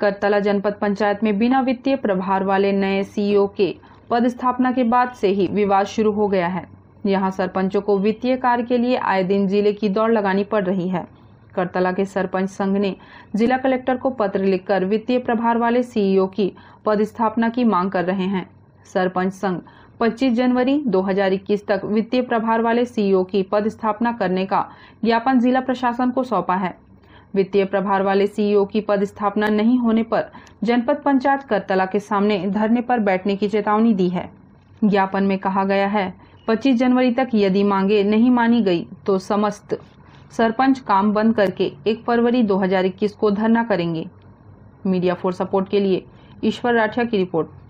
करतला जनपद पंचायत में बिना वित्तीय प्रभार वाले नए सीईओ e के पद स्थापना के बाद से ही विवाद शुरू हो गया है यहाँ सरपंचों को वित्तीय कार्य के लिए आए दिन जिले की दौड़ लगानी पड़ रही है करतला के सरपंच संघ ने जिला कलेक्टर को पत्र लिखकर वित्तीय प्रभार वाले सीईओ e की पद स्थापना की मांग कर रहे हैं सरपंच संघ 25 जनवरी 2021 तक वित्तीय प्रभार वाले सीईओ e की पद स्थापना करने का ज्ञापन जिला प्रशासन को सौंपा है वित्तीय प्रभार वाले सीईओ e की पद स्थापना नहीं होने पर जनपद पंचायत करतला के सामने धरने पर बैठने की चेतावनी दी है ज्ञापन में कहा गया है 25 जनवरी तक यदि मांगे नहीं मानी गई तो समस्त सरपंच काम बंद करके 1 फरवरी 2021 को धरना करेंगे मीडिया फॉर सपोर्ट के लिए ईश्वर राठिया की रिपोर्ट